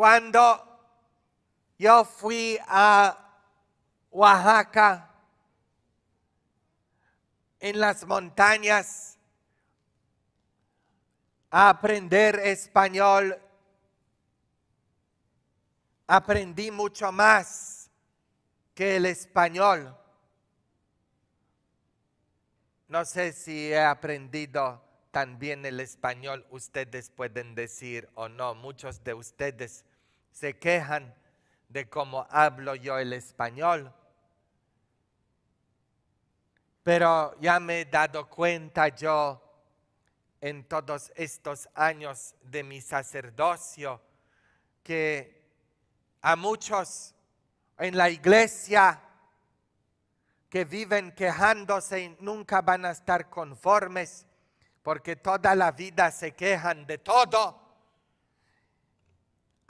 Cuando yo fui a Oaxaca, en las montañas, a aprender español, aprendí mucho más que el español. No sé si he aprendido también el español, ustedes pueden decir o no, muchos de ustedes se quejan de cómo hablo yo el español. Pero ya me he dado cuenta yo en todos estos años de mi sacerdocio que a muchos en la iglesia que viven quejándose nunca van a estar conformes porque toda la vida se quejan de todo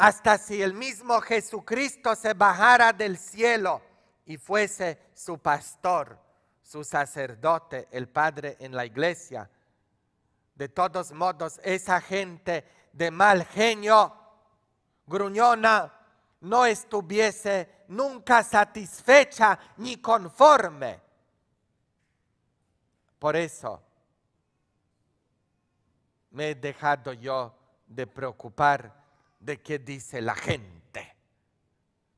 hasta si el mismo Jesucristo se bajara del cielo y fuese su pastor, su sacerdote, el Padre en la iglesia. De todos modos, esa gente de mal genio, gruñona, no estuviese nunca satisfecha ni conforme. Por eso me he dejado yo de preocupar de qué dice la gente.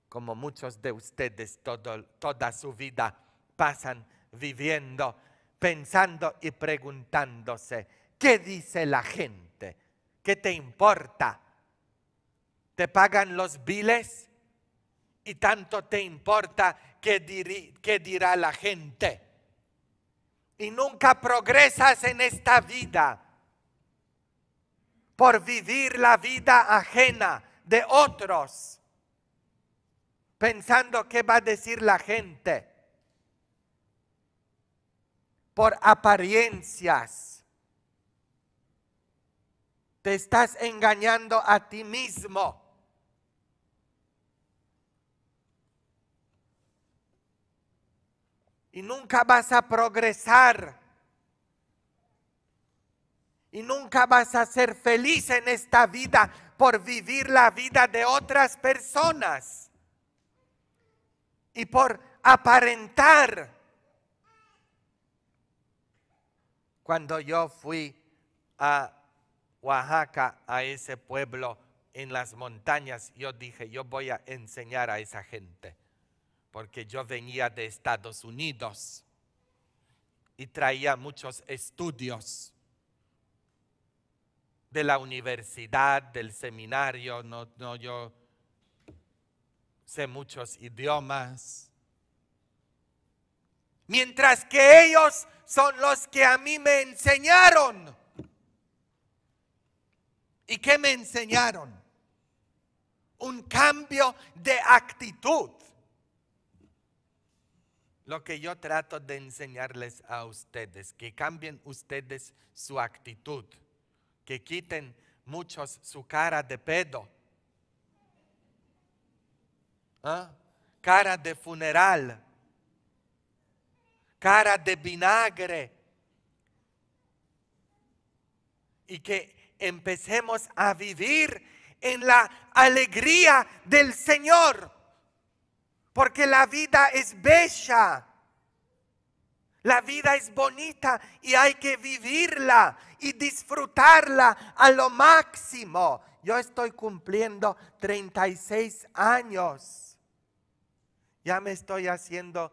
Como muchos de ustedes toda su vida pasan viviendo, pensando y preguntándose, ¿qué dice la gente? ¿Qué te importa? ¿Te pagan los biles? ¿Y tanto te importa qué dirá la gente? Y nunca progresas en esta vida por vivir la vida ajena de otros, pensando qué va a decir la gente, por apariencias. Te estás engañando a ti mismo. Y nunca vas a progresar y nunca vas a ser feliz en esta vida por vivir la vida de otras personas y por aparentar. Cuando yo fui a Oaxaca, a ese pueblo en las montañas, yo dije, yo voy a enseñar a esa gente, porque yo venía de Estados Unidos y traía muchos estudios de la universidad, del seminario, no, no yo sé muchos idiomas. Mientras que ellos son los que a mí me enseñaron. ¿Y qué me enseñaron? Un cambio de actitud. Lo que yo trato de enseñarles a ustedes, que cambien ustedes su actitud que quiten muchos su cara de pedo, ¿Ah? cara de funeral, cara de vinagre, y que empecemos a vivir en la alegría del Señor, porque la vida es bella. La vida es bonita y hay que vivirla y disfrutarla a lo máximo. Yo estoy cumpliendo 36 años. Ya me estoy haciendo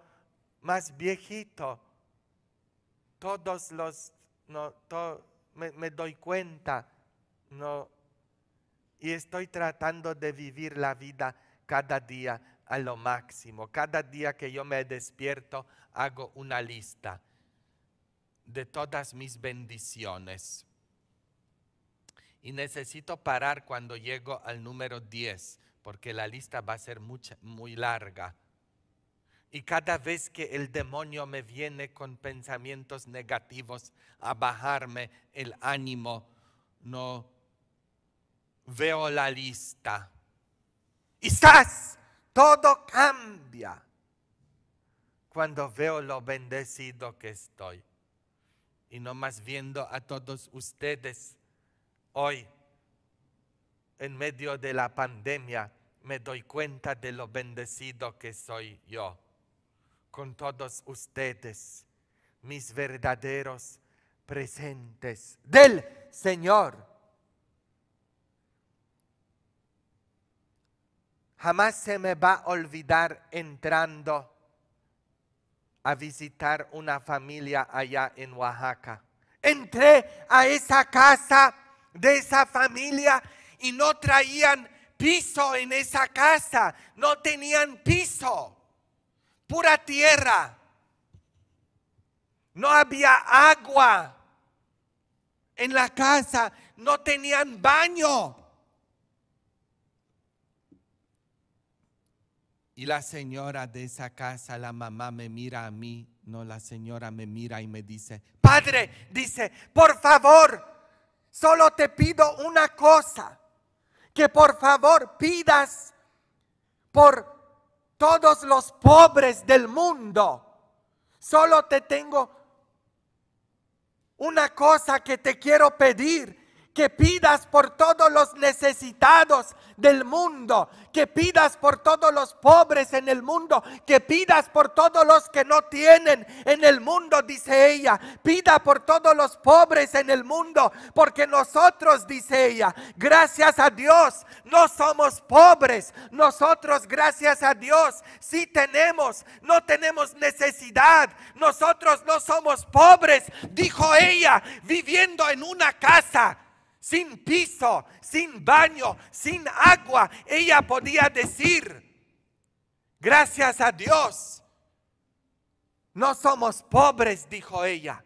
más viejito. Todos los, no, me, doy cuenta, no, y estoy tratando de vivir la vida cada día a lo máximo. Cada día que yo me despierto hago una lista de todas mis bendiciones. Y necesito parar cuando llego al número 10, porque la lista va a ser muy larga. Y cada vez que el demonio me viene con pensamientos negativos a bajarme el ánimo, no veo la lista. Y estás. Todo cambia cuando veo lo bendecido que estoy. Y no más viendo a todos ustedes hoy, en medio de la pandemia, me doy cuenta de lo bendecido que soy yo. Con todos ustedes, mis verdaderos presentes del Señor Jamás se me va a olvidar entrando a visitar una familia allá en Oaxaca. Entré a esa casa de esa familia y no traían piso en esa casa, no tenían piso, pura tierra, no había agua en la casa, no tenían baño. Y la señora de esa casa, la mamá me mira a mí, no, la señora me mira y me dice, padre, dice, por favor, solo te pido una cosa, que por favor pidas por todos los pobres del mundo. Solo te tengo una cosa que te quiero pedir, que pidas por todos los necesitados del mundo, que pidas por todos los pobres en el mundo, que pidas por todos los que no tienen en el mundo, dice ella. Pida por todos los pobres en el mundo, porque nosotros, dice ella, gracias a Dios, no somos pobres. Nosotros, gracias a Dios, sí tenemos, no tenemos necesidad. Nosotros no somos pobres, dijo ella, viviendo en una casa sin piso, sin baño, sin agua, ella podía decir, gracias a Dios, no somos pobres, dijo ella,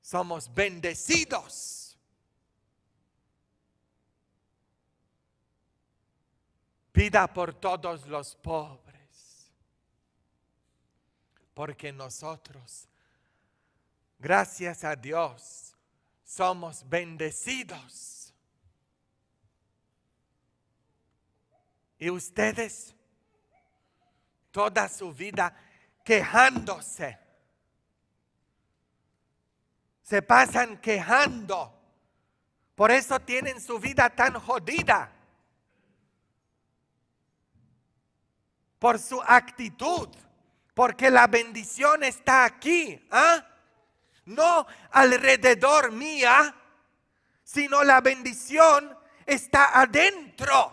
somos bendecidos. Pida por todos los pobres, porque nosotros, gracias a Dios, somos bendecidos. Y ustedes toda su vida quejándose. Se pasan quejando. Por eso tienen su vida tan jodida. Por su actitud. Porque la bendición está aquí. ¿Ah? no alrededor mía, sino la bendición está adentro,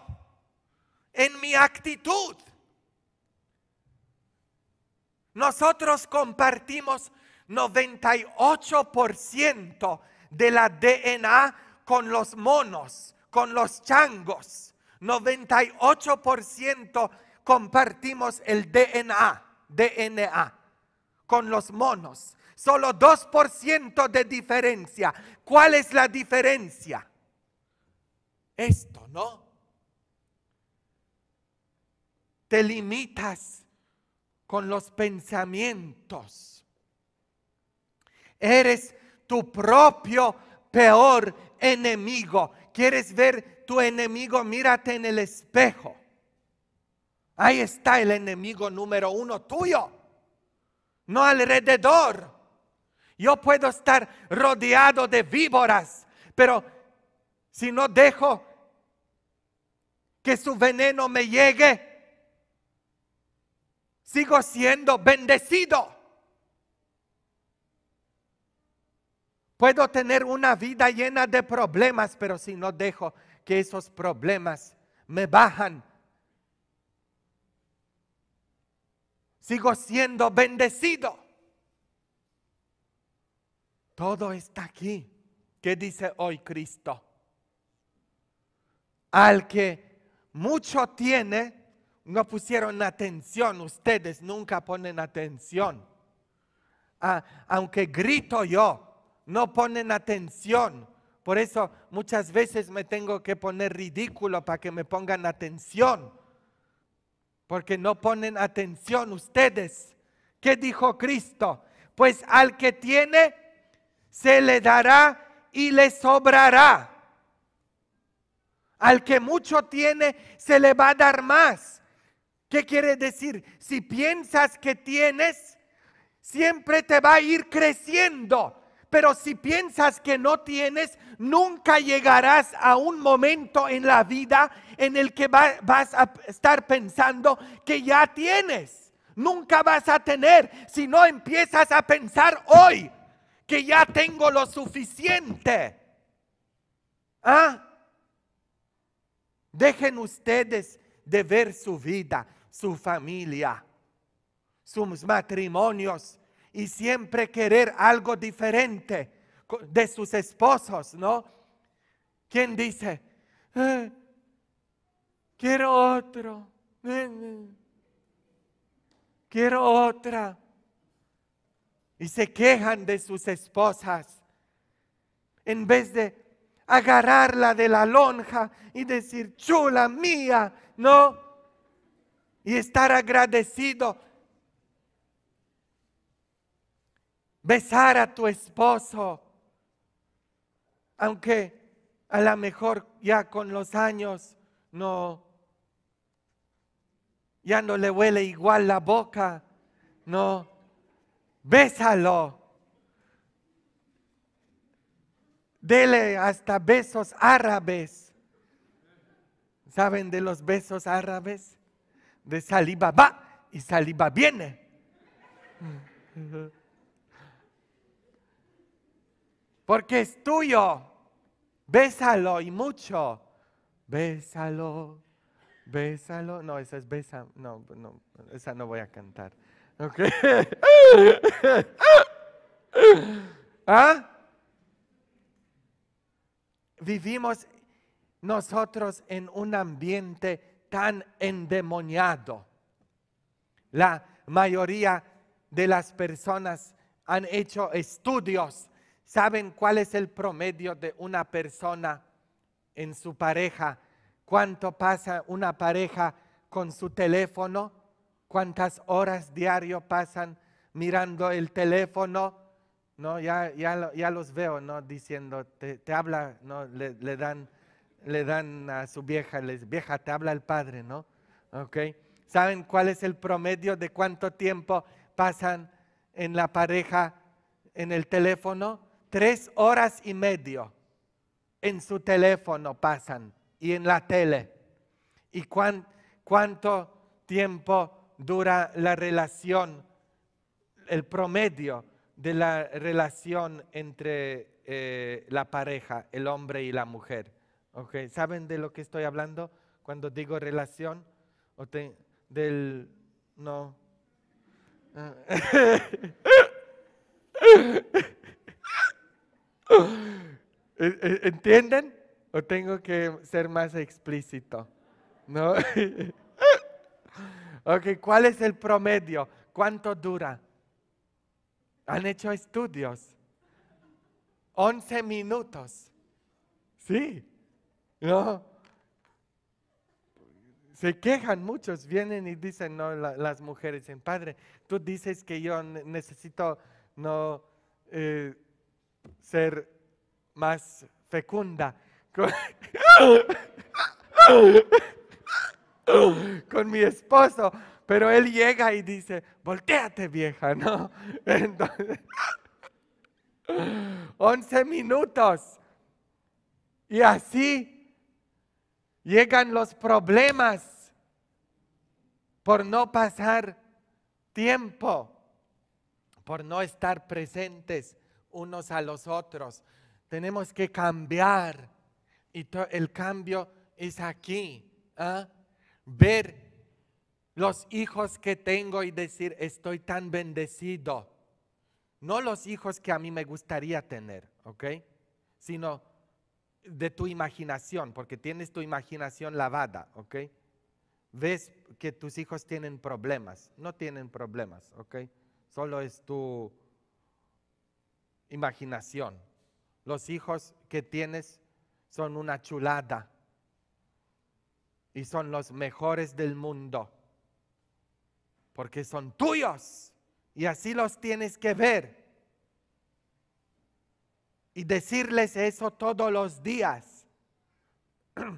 en mi actitud. Nosotros compartimos 98% de la DNA con los monos, con los changos. 98% compartimos el DNA, DNA, con los monos. Solo 2% de diferencia. ¿Cuál es la diferencia? Esto, ¿no? Te limitas con los pensamientos. Eres tu propio peor enemigo. ¿Quieres ver tu enemigo? Mírate en el espejo. Ahí está el enemigo número uno tuyo, no alrededor. Yo puedo estar rodeado de víboras, pero si no dejo que su veneno me llegue, sigo siendo bendecido. Puedo tener una vida llena de problemas, pero si no dejo que esos problemas me bajan, sigo siendo bendecido. Todo está aquí. ¿Qué dice hoy Cristo? Al que mucho tiene, no pusieron atención, ustedes nunca ponen atención. aunque grito yo, no ponen atención. Por eso muchas veces me tengo que poner ridículo para que me pongan atención. Porque no ponen atención ustedes. ¿Qué dijo Cristo? Pues al que tiene, se le dará y le sobrará. Al que mucho tiene, se le va a dar más. ¿Qué quiere decir? Si piensas que tienes, siempre te va a ir creciendo. Pero si piensas que no tienes, nunca llegarás a un momento en la vida en el que vas a estar pensando que ya tienes. Nunca vas a tener si no empiezas a pensar hoy que ya tengo lo suficiente. ¿Ah? Dejen ustedes de ver su vida, su familia, sus matrimonios y siempre querer algo diferente de sus esposos, ¿no? ¿Quién dice, eh, quiero otro, quiero otra? y se quejan de sus esposas en vez de agarrarla de la lonja y decir, chula mía, no, y estar agradecido. Besar a tu esposo, aunque a lo mejor ya con los años no, ya no le huele igual la boca, no, bésalo. Dele hasta besos árabes. ¿Saben de los besos árabes? De saliva va y saliva viene. Porque es tuyo. Bésalo y mucho. Bésalo, bésalo. No, esa es besa. No, no, esa no voy a cantar. ¿Ah? Vivimos nosotros en un ambiente tan endemoniado. La mayoría de las personas han hecho estudios, saben cuál es el promedio de una persona en su pareja, cuánto pasa una pareja con su teléfono, cuántas horas diario pasan mirando el teléfono, ¿no? Ya, ya, los veo, ¿no? Diciendo, te, habla, ¿no? Le, dan, le dan a su vieja, les, vieja, te habla el padre, ¿no? ¿Saben cuál es el promedio de cuánto tiempo pasan en la pareja en el teléfono? Tres horas y medio en su teléfono pasan y en la tele. ¿Y cuánto tiempo dura la relación, el promedio de la relación entre eh, la pareja, el hombre y la mujer. Okay. ¿Saben de lo que estoy hablando cuando digo relación? ¿O del... no. Ah. ¿E-, e-, ¿Entienden? ¿O tengo que ser más explícito? ¿No? ¿Cuál es el promedio? ¿Cuánto dura? Han hecho estudios. 11 minutos. Sí. ¿No? Se quejan muchos, vienen y dicen, no, las mujeres en padre, tú dices que yo necesito no eh, ser más fecunda. con mi esposo, pero él llega y dice, volteate vieja, ¿no? Entonces, 11 minutos. Y así llegan los problemas por no pasar tiempo, por no estar presentes unos a los otros. Tenemos que cambiar y el cambio es aquí. ¿ah? ver los hijos que tengo y decir, estoy tan bendecido. No los hijos que a mí me gustaría tener, ¿ok? Sino de tu imaginación, porque tienes tu imaginación lavada, ¿ok? Ves que tus hijos tienen problemas, no tienen problemas, ¿ok? Solo es tu imaginación. Los hijos que tienes son una chulada, y son los mejores del mundo, porque son tuyos y así los tienes que ver y decirles eso todos los días,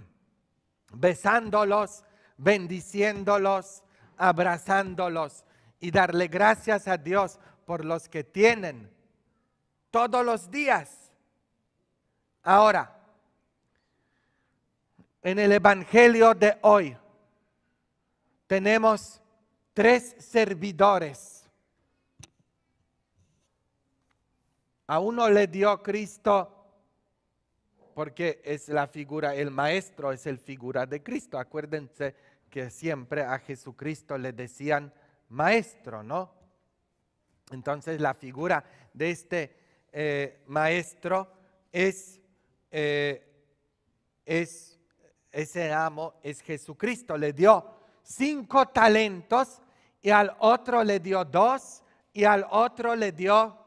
besándolos, bendiciéndolos, abrazándolos y darle gracias a Dios por los que tienen todos los días. Ahora, en el Evangelio de hoy tenemos tres servidores. A uno le dio Cristo porque es la figura, el maestro es el figura de Cristo. Acuérdense que siempre a Jesucristo le decían maestro, ¿no? Entonces la figura de este eh, maestro es, eh, es ese amo es Jesucristo. Le dio cinco talentos y al otro le dio dos y al otro le dio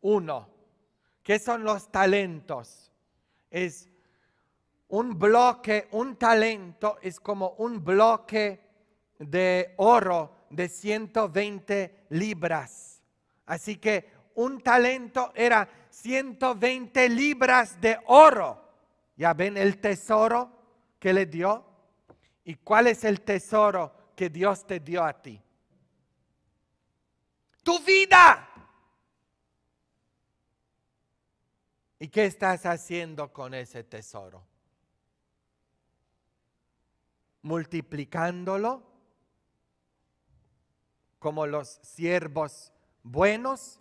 uno. ¿Qué son los talentos? Es un bloque, un talento es como un bloque de oro de 120 libras. Así que un talento era 120 libras de oro. Ya ven el tesoro que le dio y cuál es el tesoro que Dios te dio a ti. Tu vida. ¿Y qué estás haciendo con ese tesoro? ¿Multiplicándolo como los siervos buenos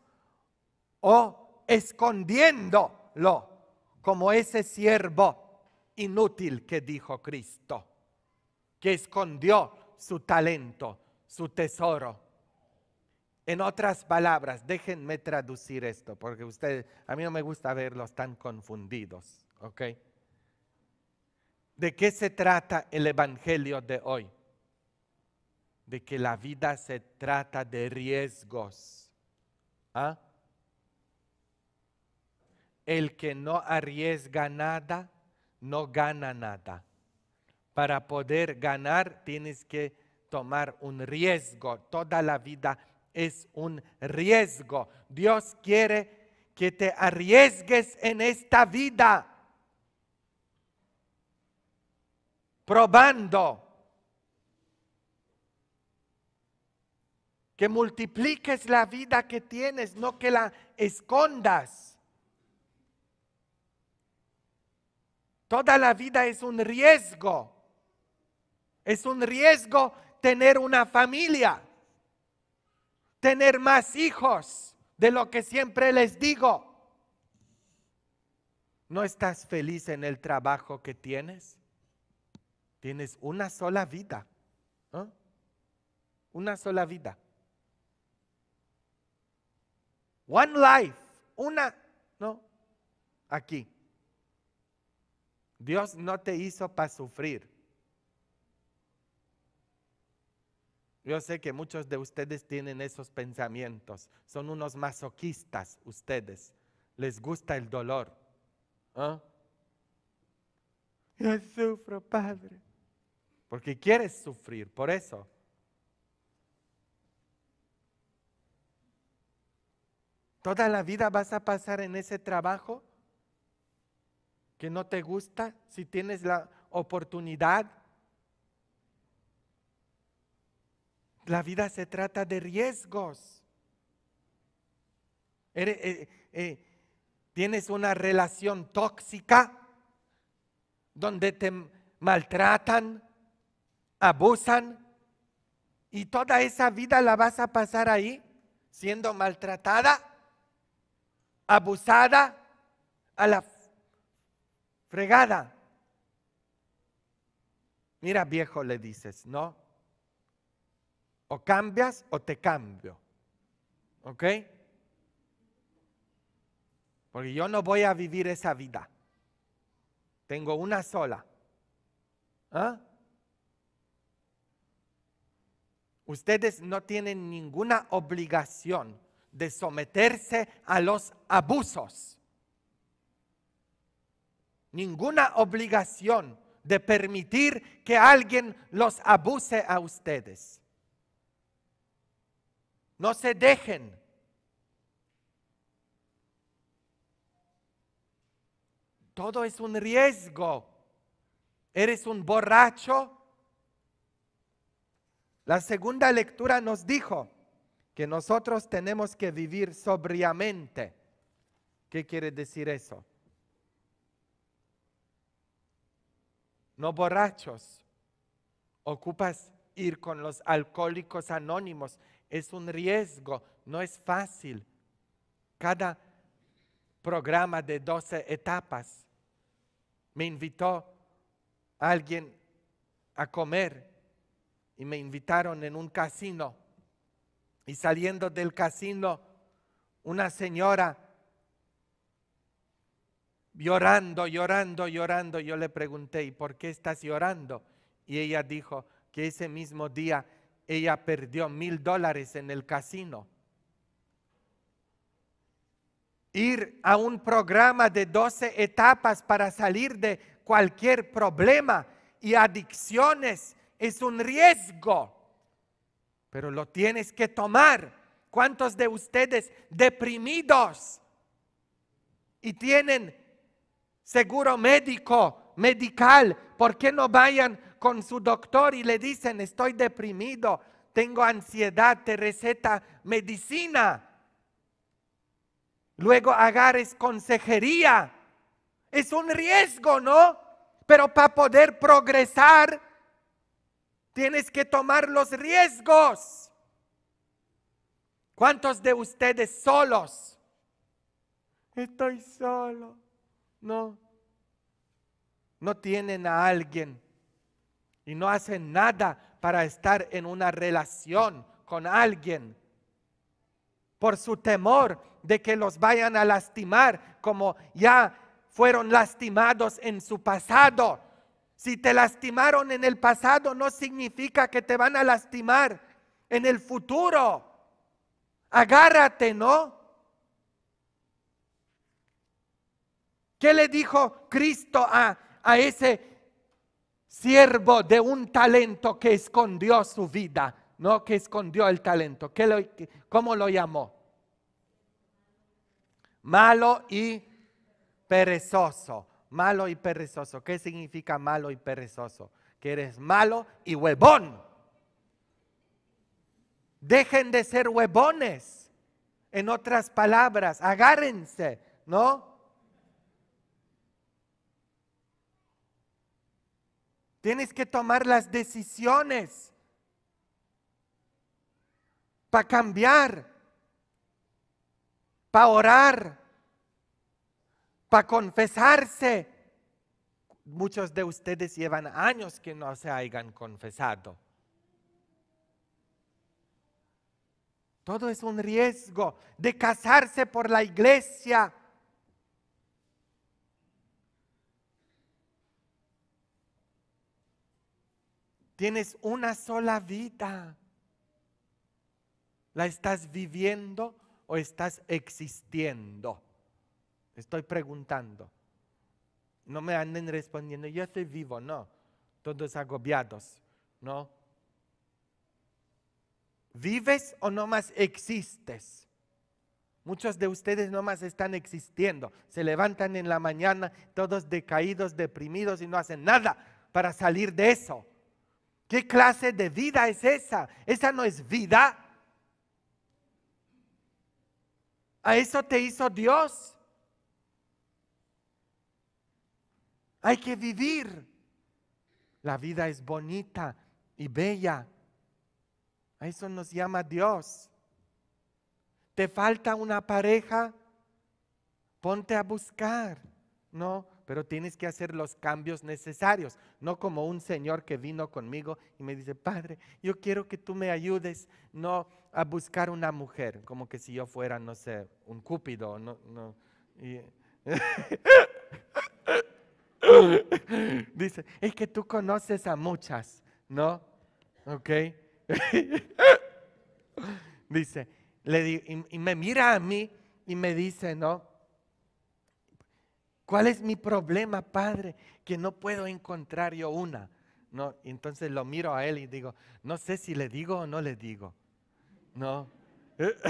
o escondiéndolo como ese siervo inútil que dijo Cristo, que escondió su talento, su tesoro. En otras palabras, déjenme traducir esto, porque ustedes, a mí no me gusta verlos tan confundidos, ¿ok? ¿De qué se trata el Evangelio de hoy? De que la vida se trata de riesgos. ¿ah? El que no arriesga nada, no gana nada. Para poder ganar tienes que tomar un riesgo. Toda la vida es un riesgo. Dios quiere que te arriesgues en esta vida. Probando. Que multipliques la vida que tienes, no que la escondas. Toda la vida es un riesgo. Es un riesgo tener una familia, tener más hijos de lo que siempre les digo. ¿No estás feliz en el trabajo que tienes? Tienes una sola vida. Una sola vida. One life. Una, ¿no? Aquí. Dios no te hizo para sufrir. Yo sé que muchos de ustedes tienen esos pensamientos. Son unos masoquistas ustedes. Les gusta el dolor. ¿Ah? Yo sufro, Padre. Porque quieres sufrir, por eso. ¿Toda la vida vas a pasar en ese trabajo? que no te gusta, si tienes la oportunidad. La vida se trata de riesgos. Eh, eh, tienes una relación tóxica donde te maltratan, abusan y toda esa vida la vas a pasar ahí siendo maltratada, abusada a la fregada. Mira viejo le dices, ¿no? O cambias o te cambio. ¿Ok? Porque yo no voy a vivir esa vida. Tengo una sola. ¿Ah? Ustedes no tienen ninguna obligación de someterse a los abusos ninguna obligación de permitir que alguien los abuse a ustedes. No se dejen. Todo es un riesgo. Eres un borracho. La segunda lectura nos dijo que nosotros tenemos que vivir sobriamente. ¿Qué quiere decir eso? no borrachos. Ocupas ir con los alcohólicos anónimos. Es un riesgo, no es fácil. Cada programa de 12 etapas me invitó alguien a comer y me invitaron en un casino. Y saliendo del casino, una señora llorando, llorando, llorando. Yo le pregunté, ¿y por qué estás llorando? Y ella dijo que ese mismo día ella perdió mil dólares en el casino. Ir a un programa de 12 etapas para salir de cualquier problema y adicciones es un riesgo, pero lo tienes que tomar. ¿Cuántos de ustedes deprimidos y tienen seguro médico, medical, ¿por qué no vayan con su doctor y le dicen, estoy deprimido, tengo ansiedad, te receta medicina? Luego agarres consejería. Es un riesgo, ¿no? Pero para poder progresar, tienes que tomar los riesgos. ¿Cuántos de ustedes solos? Estoy solo. No. No tienen a alguien y no hacen nada para estar en una relación con alguien por su temor de que los vayan a lastimar como ya fueron lastimados en su pasado. Si te lastimaron en el pasado no significa que te van a lastimar en el futuro. Agárrate, ¿no? ¿Qué le dijo Cristo a, a ese siervo de un talento que escondió su vida? No, que escondió el talento. ¿Cómo lo llamó? Malo y perezoso. Malo y perezoso. ¿Qué significa malo y perezoso? Que eres malo y huevón. Dejen de ser huevones. En otras palabras, agárrense, ¿no? Tienes que tomar las decisiones para cambiar, para orar, para confesarse. Muchos de ustedes llevan años que no se hayan confesado. Todo es un riesgo de casarse por la iglesia, Tienes una sola vida. ¿La estás viviendo o estás existiendo? Estoy preguntando. No me anden respondiendo, yo estoy vivo, no. Todos agobiados, ¿no? ¿Vives o no más existes? Muchos de ustedes no más están existiendo. Se levantan en la mañana todos decaídos, deprimidos y no hacen nada para salir de eso. ¿Qué clase de vida es esa? Esa no es vida. A eso te hizo Dios. Hay que vivir. La vida es bonita y bella. A eso nos llama Dios. ¿Te falta una pareja? Ponte a buscar. No, pero tienes que hacer los cambios necesarios, no como un señor que vino conmigo y me dice, Padre, yo quiero que tú me ayudes, no a buscar una mujer, como que si yo fuera, no sé, un cúpido, no, dice, es que tú conoces a muchas, ¿no? ¿Ok? dice, le y me mira a mí y me dice, ¿no? ¿Cuál es mi problema, Padre? Que no puedo encontrar yo una. No, entonces lo miro a él y digo, no sé si le digo o no le digo. No.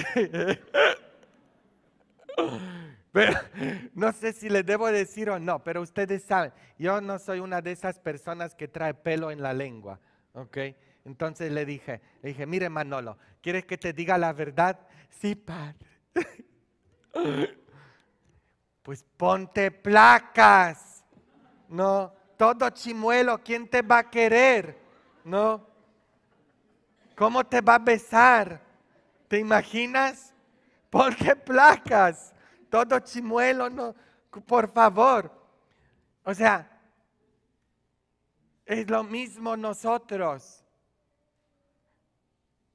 no sé si le debo decir o no, pero ustedes saben, yo no soy una de esas personas que trae pelo en la lengua, ¿ok? Entonces le dije, le dije, mire Manolo, ¿quieres que te diga la verdad? Sí, padre. Pues ponte placas, ¿no? Todo chimuelo, ¿quién te va a querer? ¿No? ¿Cómo te va a besar? ¿Te imaginas? Porque placas, todo chimuelo, ¿no? Por favor. O sea, es lo mismo nosotros.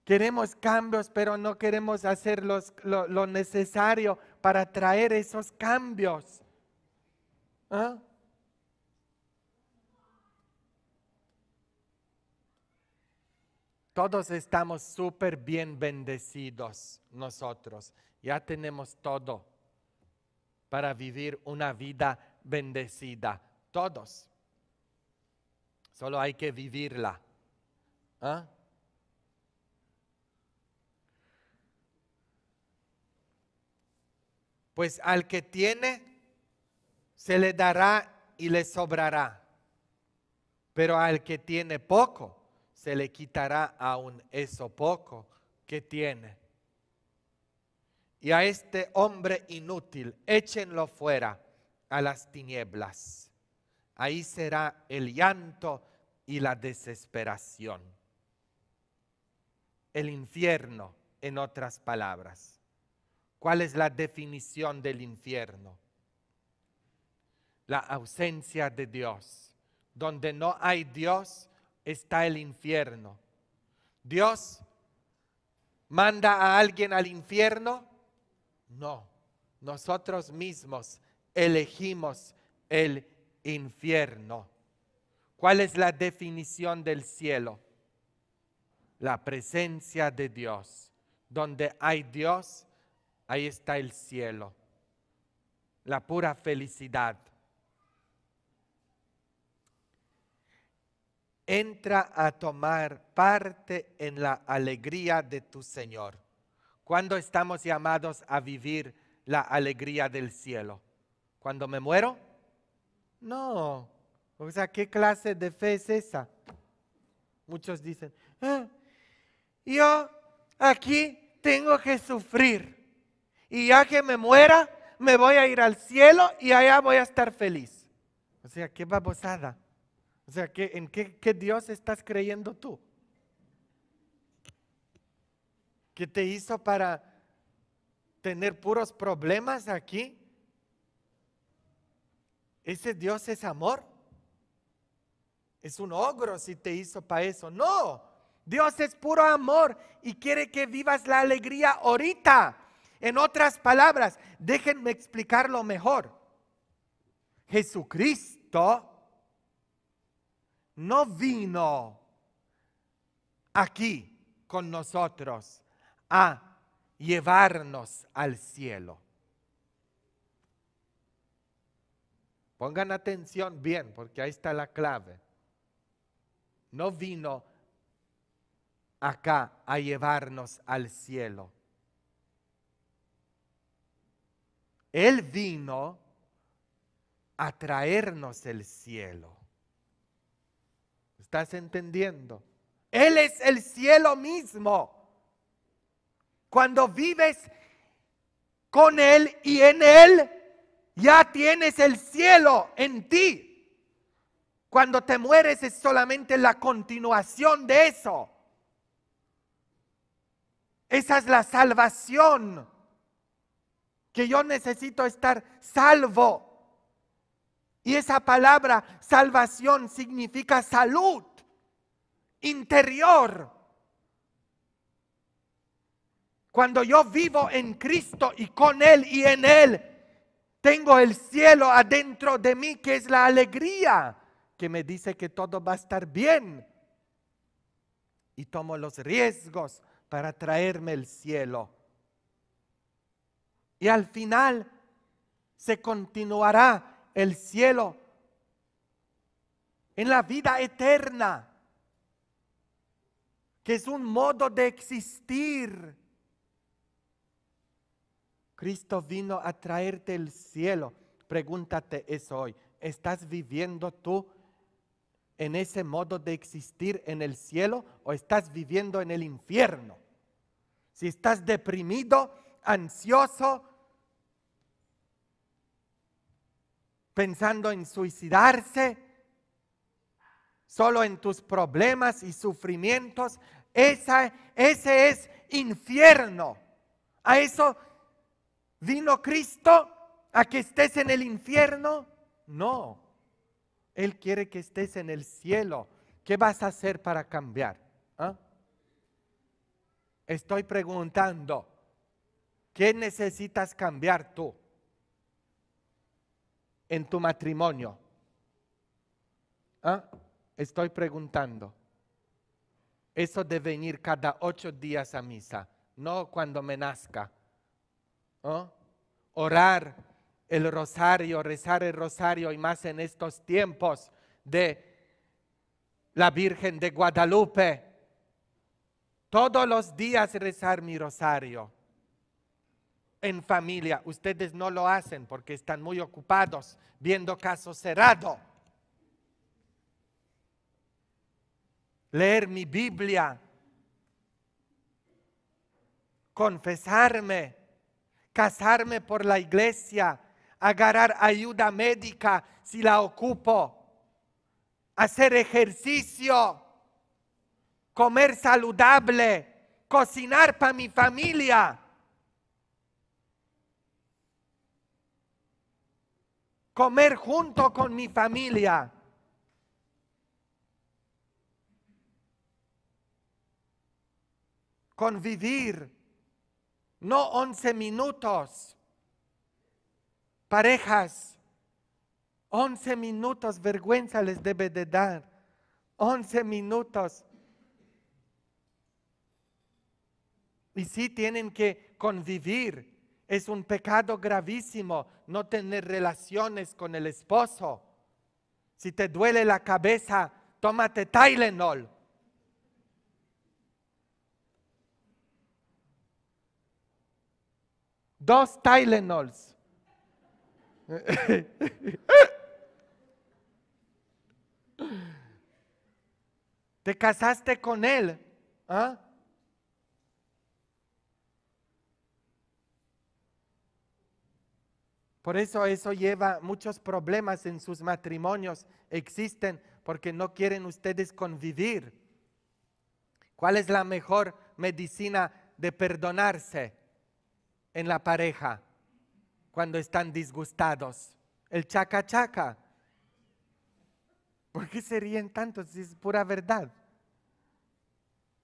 Queremos cambios, pero no queremos hacer los, lo, necesario para traer esos cambios. ¿Ah? Todos estamos súper bien bendecidos nosotros. Ya tenemos todo para vivir una vida bendecida. Todos. Solo hay que vivirla. ¿Ah? Pues al que tiene, se le dará y le sobrará. Pero al que tiene poco, se le quitará aún eso poco que tiene. Y a este hombre inútil, échenlo fuera a las tinieblas. Ahí será el llanto y la desesperación. El infierno, en otras palabras. ¿Cuál es la definición del infierno? La ausencia de Dios. Donde no hay Dios está el infierno. ¿Dios manda a alguien al infierno? No. Nosotros mismos elegimos el infierno. ¿Cuál es la definición del cielo? La presencia de Dios. Donde hay Dios, ahí está el cielo, la pura felicidad. Entra a tomar parte en la alegría de tu Señor. ¿Cuándo estamos llamados a vivir la alegría del cielo? ¿Cuando me muero? No. O sea, ¿qué clase de fe es esa? Muchos dicen, ah, yo aquí tengo que sufrir y ya que me muera, me voy a ir al cielo y allá voy a estar feliz. O sea, qué babosada. O sea, ¿en qué, qué Dios estás creyendo tú? ¿Qué te hizo para tener puros problemas aquí? Ese Dios es amor. Es un ogro si te hizo para eso. No, Dios es puro amor y quiere que vivas la alegría ahorita. En otras palabras, déjenme explicarlo mejor. Jesucristo no vino aquí con nosotros a llevarnos al cielo. Pongan atención bien, porque ahí está la clave. No vino acá a llevarnos al cielo. Él vino a traernos el cielo. ¿Estás entendiendo? Él es el cielo mismo. Cuando vives con Él y en Él, ya tienes el cielo en ti. Cuando te mueres es solamente la continuación de eso. Esa es la salvación que yo necesito estar salvo. Y esa palabra salvación significa salud interior. Cuando yo vivo en Cristo y con Él y en Él, tengo el cielo adentro de mí, que es la alegría, que me dice que todo va a estar bien. Y tomo los riesgos para traerme el cielo. Y al final se continuará el cielo en la vida eterna, que es un modo de existir. Cristo vino a traerte el cielo. Pregúntate eso hoy. ¿Estás viviendo tú en ese modo de existir en el cielo o estás viviendo en el infierno? Si estás deprimido, ansioso, pensando en suicidarse, solo en tus problemas y sufrimientos. Esa, ese es infierno. A eso vino Cristo, a que estés en el infierno. No, Él quiere que estés en el cielo. ¿Qué vas a hacer para cambiar? ¿Ah? Estoy preguntando, ¿qué necesitas cambiar tú? en tu matrimonio? ¿Ah? Estoy preguntando. Eso de venir cada ocho días a misa, no cuando me nazca. ¿Ah? Orar el rosario, rezar el rosario y más en estos tiempos de la Virgen de Guadalupe. Todos los días rezar mi rosario en familia. Ustedes no lo hacen porque están muy ocupados viendo caso cerrado. Leer mi Biblia. Confesarme. Casarme por la iglesia. Agarrar ayuda médica si la ocupo. Hacer ejercicio. Comer saludable. Cocinar para mi familia comer junto con mi familia. Convivir, no 11 minutos. Parejas, 11 minutos vergüenza les debe de dar. 11 minutos. Y sí tienen que convivir, es un pecado gravísimo no tener relaciones con el esposo. Si te duele la cabeza, tómate Tylenol. Dos Tylenols. Te casaste con él. ¿Ah? Por eso eso lleva muchos problemas en sus matrimonios. Existen porque no quieren ustedes convivir. ¿Cuál es la mejor medicina de perdonarse en la pareja cuando están disgustados? El chaca chaca. ¿Por qué se ríen tanto si es pura verdad?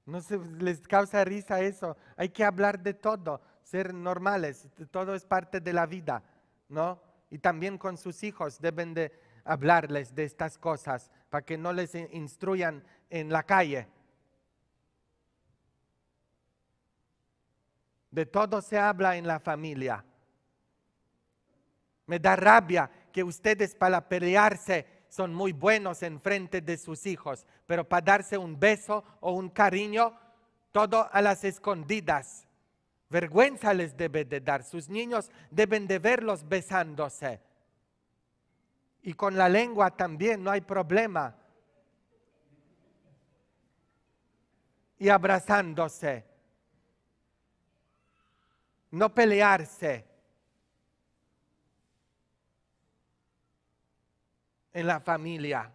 No se les causa risa eso. Hay que hablar de todo, ser normales. Todo es parte de la vida. ¿no? Y también con sus hijos deben de hablarles de estas cosas para que no les instruyan en la calle. De todo se habla en la familia. Me da rabia que ustedes para pelearse son muy buenos en frente de sus hijos, pero para darse un beso o un cariño, todo a las escondidas. Vergüenza les debe de dar. Sus niños deben de verlos besándose. Y con la lengua también no hay problema. Y abrazándose. No pelearse. En la familia.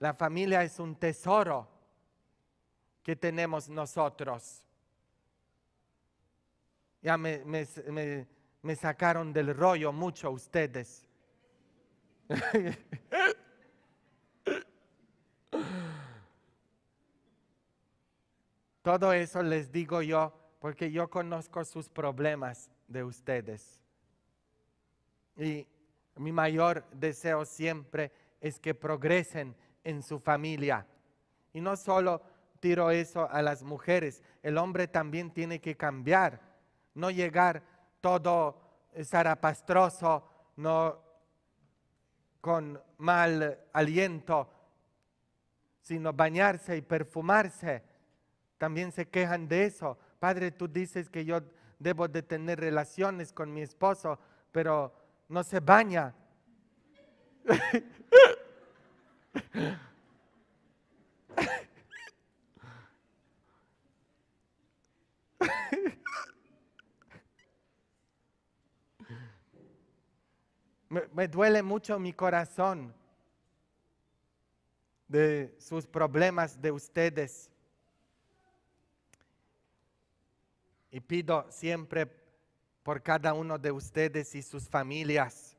La familia es un tesoro que tenemos nosotros. Ya me, sacaron del rollo mucho ustedes. Todo eso les digo yo porque yo conozco sus problemas de ustedes. Y mi mayor deseo siempre es que progresen en su familia. Y no solo tiro eso a las mujeres, el hombre también tiene que cambiar no llegar todo zarapastroso, no con mal aliento, sino bañarse y perfumarse. También se quejan de eso. Padre, tú dices que yo debo de tener relaciones con mi esposo, pero no se baña. Me, duele mucho mi corazón de sus problemas de ustedes. Y pido siempre por cada uno de ustedes y sus familias.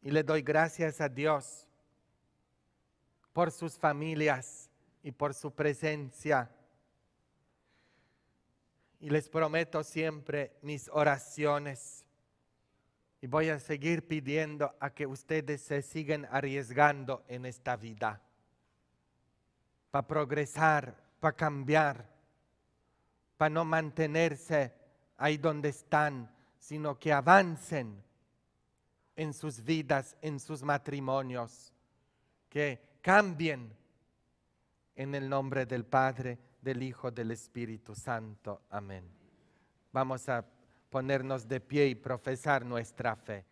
Y le doy gracias a Dios por sus familias y por su presencia. Y les prometo siempre mis oraciones y voy a seguir pidiendo a que ustedes se sigan arriesgando en esta vida para progresar, para cambiar, para no mantenerse ahí donde están, sino que avancen en sus vidas, en sus matrimonios, que cambien en el nombre del Padre, del Hijo, del Espíritu Santo. Amén. Vamos a ponernos de pie y profesar nuestra fe.